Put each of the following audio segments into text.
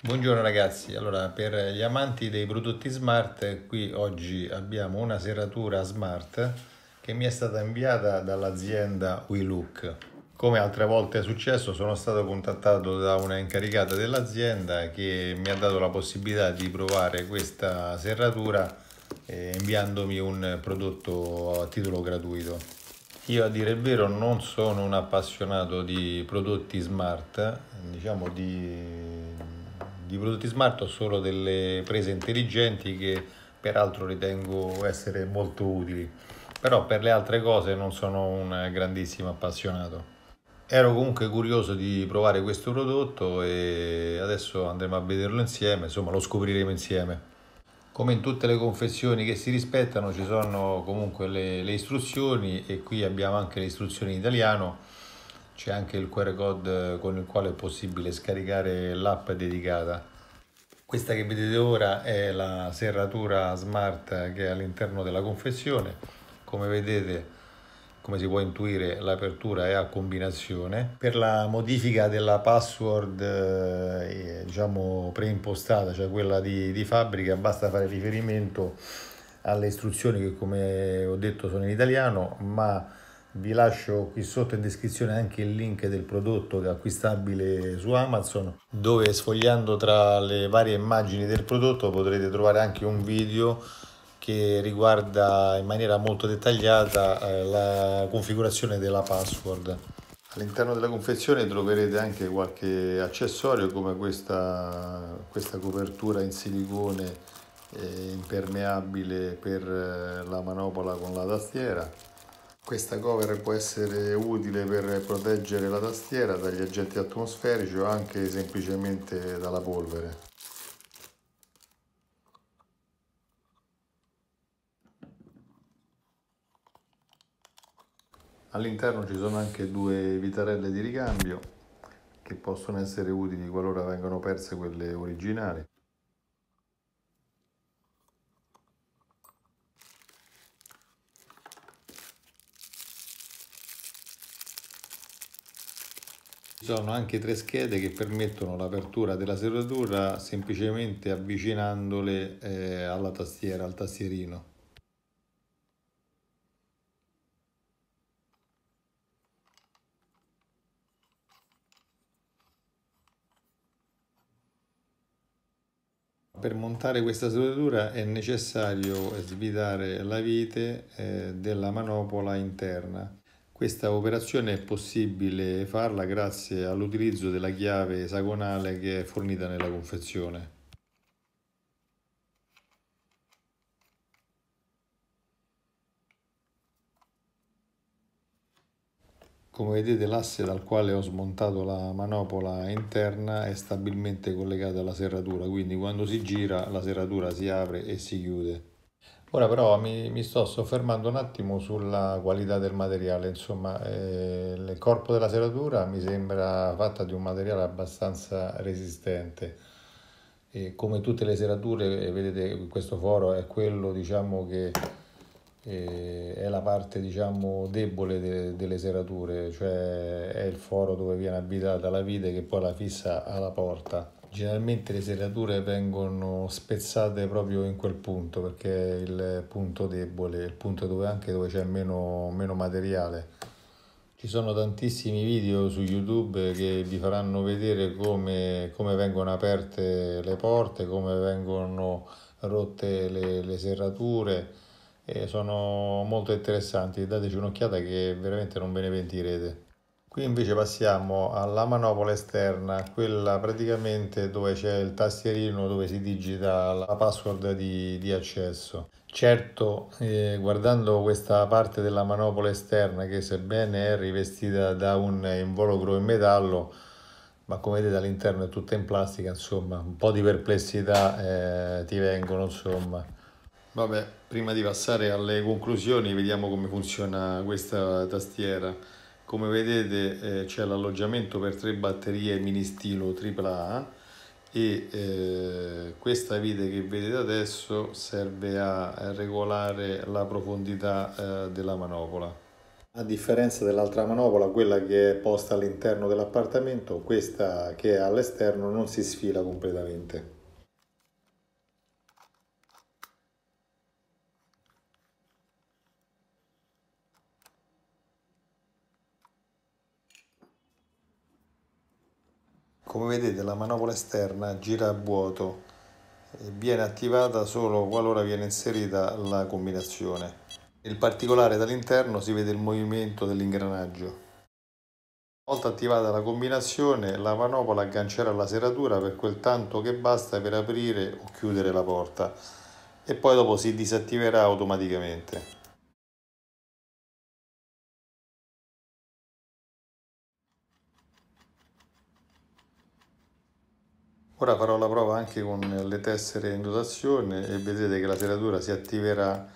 Buongiorno ragazzi, allora per gli amanti dei prodotti smart qui oggi abbiamo una serratura smart che mi è stata inviata dall'azienda WeLook. Come altre volte è successo sono stato contattato da una incaricata dell'azienda che mi ha dato la possibilità di provare questa serratura eh, inviandomi un prodotto a titolo gratuito. Io a dire il vero non sono un appassionato di prodotti smart, diciamo di, di prodotti smart ho solo delle prese intelligenti che peraltro ritengo essere molto utili, però per le altre cose non sono un grandissimo appassionato. Ero comunque curioso di provare questo prodotto e adesso andremo a vederlo insieme, insomma lo scopriremo insieme. Come in tutte le confezioni che si rispettano ci sono comunque le, le istruzioni e qui abbiamo anche le istruzioni in italiano c'è anche il QR code con il quale è possibile scaricare l'app dedicata. Questa che vedete ora è la serratura smart che è all'interno della confezione. Come vedete, come si può intuire, l'apertura è a combinazione. Per la modifica della password eh, eh, diciamo preimpostata, cioè quella di, di fabbrica, basta fare riferimento alle istruzioni che come ho detto sono in italiano, ma vi lascio qui sotto in descrizione anche il link del prodotto che è acquistabile su Amazon dove sfogliando tra le varie immagini del prodotto potrete trovare anche un video che riguarda in maniera molto dettagliata eh, la configurazione della password. All'interno della confezione troverete anche qualche accessorio come questa, questa copertura in silicone eh, impermeabile per eh, la manopola con la tastiera questa cover può essere utile per proteggere la tastiera dagli agenti atmosferici o anche semplicemente dalla polvere. All'interno ci sono anche due vitarelle di ricambio che possono essere utili qualora vengano perse quelle originali. sono anche tre schede che permettono l'apertura della serratura semplicemente avvicinandole eh, alla tastiera, al tastierino. Per montare questa serratura è necessario svitare la vite eh, della manopola interna. Questa operazione è possibile farla grazie all'utilizzo della chiave esagonale che è fornita nella confezione. Come vedete l'asse dal quale ho smontato la manopola interna è stabilmente collegata alla serratura, quindi quando si gira la serratura si apre e si chiude. Ora però mi, mi, sto soffermando un attimo sulla qualità del materiale, insomma eh, il corpo della serratura mi sembra fatta di un materiale abbastanza resistente. E come tutte le serrature, eh, vedete questo foro è quello diciamo, che eh, è la parte diciamo, debole de, delle serrature, cioè è il foro dove viene abitata la vite che poi la fissa alla porta. Generalmente le serrature vengono spezzate proprio in quel punto perché è il punto debole, il punto dove anche dove c'è meno, meno materiale. Ci sono tantissimi video su YouTube che vi faranno vedere come, come vengono aperte le porte, come vengono rotte le, le serrature. E sono molto interessanti, dateci un'occhiata che veramente non ve ne pentirete. Qui invece passiamo alla manopola esterna, quella praticamente dove c'è il tastierino dove si digita la password di, di accesso. Certo, eh, guardando questa parte della manopola esterna che sebbene è rivestita da un involucro in metallo, ma come vedete all'interno è tutta in plastica, insomma, un po' di perplessità eh, ti vengono, insomma. Vabbè, prima di passare alle conclusioni vediamo come funziona questa tastiera come vedete eh, c'è l'alloggiamento per tre batterie mini stilo AAA e eh, questa vite che vedete adesso serve a regolare la profondità eh, della manopola. A differenza dell'altra manopola, quella che è posta all'interno dell'appartamento, questa che è all'esterno non si sfila completamente. Come vedete la manopola esterna gira a vuoto e viene attivata solo qualora viene inserita la combinazione. Nel particolare dall'interno si vede il movimento dell'ingranaggio. Una volta attivata la combinazione, la manopola aggancerà la serratura per quel tanto che basta per aprire o chiudere la porta e poi dopo si disattiverà automaticamente. Ora farò la prova anche con le tessere in dotazione e vedrete che la serratura si attiverà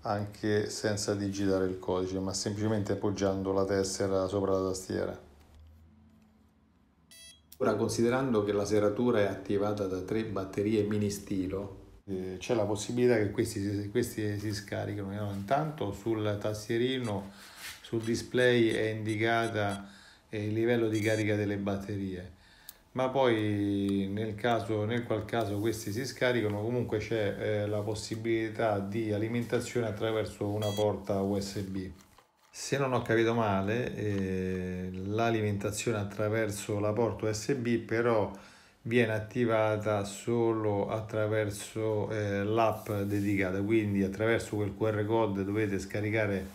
anche senza digitare il codice, ma semplicemente appoggiando la tessera sopra la tastiera. Ora considerando che la serratura è attivata da tre batterie mini stilo, eh, c'è la possibilità che questi, questi si scarichino. No? Intanto sul tastierino, sul display è indicata eh, il livello di carica delle batterie ma poi nel, caso, nel qual caso questi si scaricano comunque c'è eh, la possibilità di alimentazione attraverso una porta USB. Se non ho capito male, eh, l'alimentazione attraverso la porta USB però viene attivata solo attraverso eh, l'app dedicata, quindi attraverso quel QR code dovete scaricare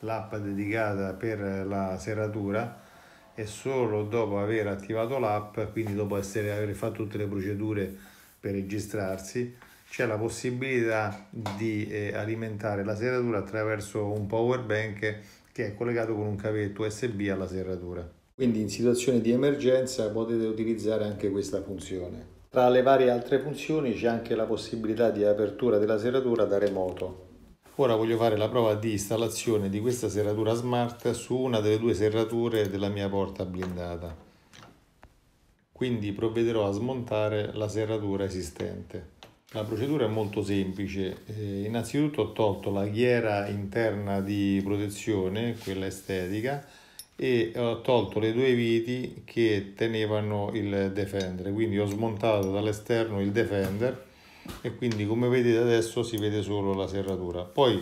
l'app dedicata per la serratura e solo dopo aver attivato l'app, quindi dopo essere, aver fatto tutte le procedure per registrarsi, c'è la possibilità di eh, alimentare la serratura attraverso un power bank che è collegato con un cavetto USB alla serratura. Quindi in situazioni di emergenza potete utilizzare anche questa funzione. Tra le varie altre funzioni c'è anche la possibilità di apertura della serratura da remoto. Ora voglio fare la prova di installazione di questa serratura smart su una delle due serrature della mia porta blindata. Quindi provvederò a smontare la serratura esistente. La procedura è molto semplice. Eh, innanzitutto ho tolto la ghiera interna di protezione, quella estetica, e ho tolto le due viti che tenevano il Defender. Quindi ho smontato dall'esterno il Defender e quindi come vedete adesso si vede solo la serratura poi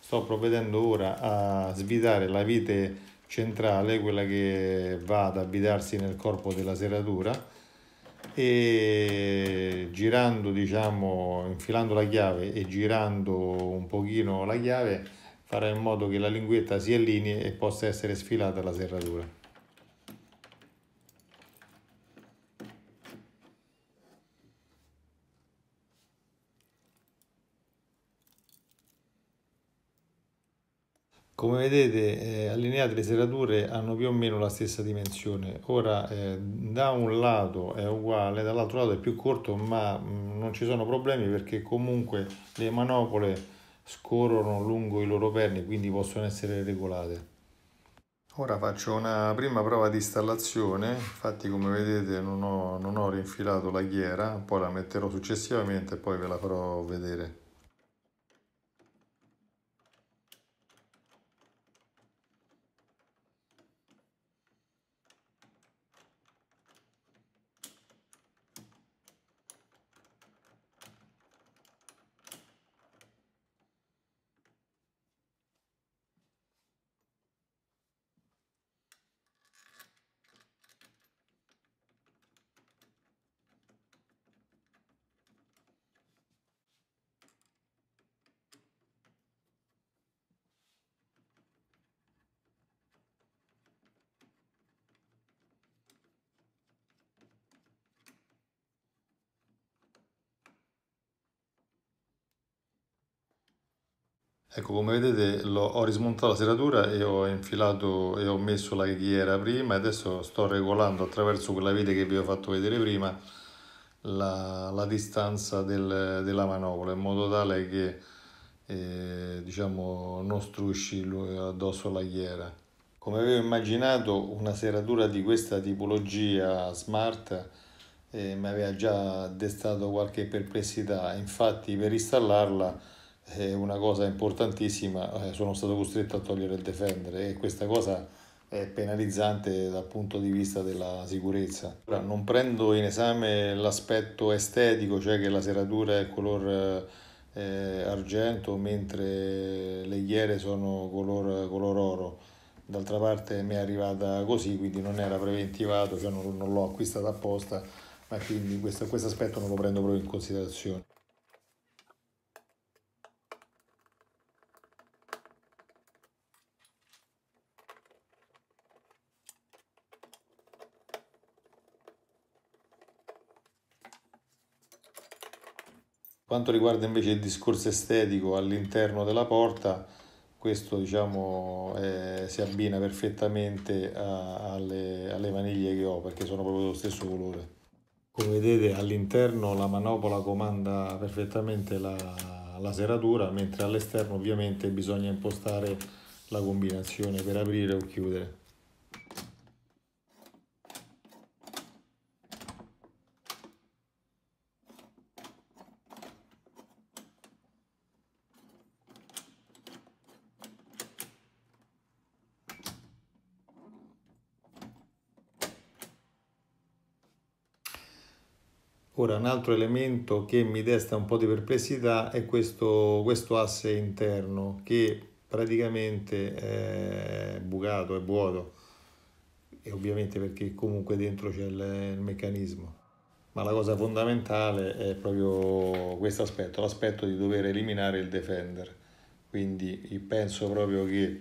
sto provvedendo ora a svitare la vite centrale quella che va ad abitarsi nel corpo della serratura e girando diciamo infilando la chiave e girando un pochino la chiave farà in modo che la linguetta si allinei e possa essere sfilata la serratura Come vedete eh, allineate le serrature hanno più o meno la stessa dimensione, ora eh, da un lato è uguale, dall'altro lato è più corto ma mh, mm, non ci sono problemi perché comunque le manopole scorrono lungo i loro perni quindi possono essere regolate. Ora faccio una prima prova di installazione, infatti come vedete non ho, non ho rinfilato la ghiera, poi la metterò successivamente e poi ve la farò vedere. Ecco, come vedete lo, ho rismontato la serratura e ho infilato e ho messo la ghiera prima e adesso sto regolando attraverso quella vite che vi ho fatto vedere prima la, la distanza del, della manopola in modo tale che eh, diciamo, non strusci addosso la ghiera. Come avevo immaginato una serratura di questa tipologia smart eh, mi aveva già destato qualche perplessità, infatti per installarla è una cosa importantissima, eh, sono stato costretto a togliere il defendere e questa cosa è penalizzante dal punto di vista della sicurezza. Ora, non prendo in esame l'aspetto estetico, cioè che la serratura è color eh, argento mentre le ghiere sono color, color oro. D'altra parte mi è arrivata così, quindi non era preventivato, cioè non, non l'ho acquistata apposta, ma quindi questo, questo aspetto non lo prendo proprio in considerazione. Quanto riguarda invece il discorso estetico all'interno della porta, questo diciamo, eh, si abbina perfettamente a, alle, alle maniglie che ho perché sono proprio dello stesso colore. Come vedete all'interno la manopola comanda perfettamente la, la serratura, mentre all'esterno ovviamente bisogna impostare la combinazione per aprire o chiudere. Ora un altro elemento che mi desta un po' di perplessità è questo, questo asse interno che praticamente è bucato, è vuoto e ovviamente perché comunque dentro c'è il, il meccanismo. Ma la cosa fondamentale è proprio questo aspetto, l'aspetto di dover eliminare il defender. Quindi penso proprio che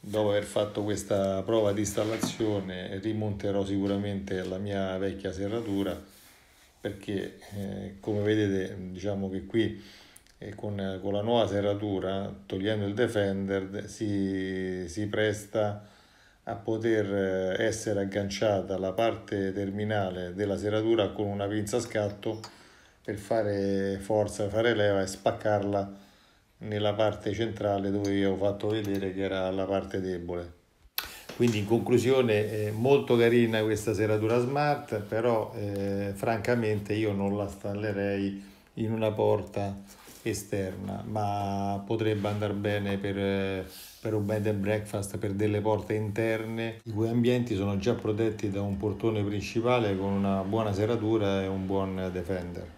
dopo aver fatto questa prova di installazione rimonterò sicuramente la mia vecchia serratura perché eh, come vedete diciamo che qui eh, con, con, la nuova serratura togliendo il defender si, si presta a poter eh, essere agganciata la parte terminale della serratura con una pinza a scatto per fare forza, fare leva e spaccarla nella parte centrale dove vi ho fatto vedere che era la parte debole. Quindi in conclusione eh, molto carina questa seratura smart, però eh, francamente io non la installerei in una porta esterna, ma potrebbe andare bene per, eh, per un bed and breakfast, per delle porte interne, i cui ambienti sono già protetti da un portone principale con una buona seratura e un buon defender.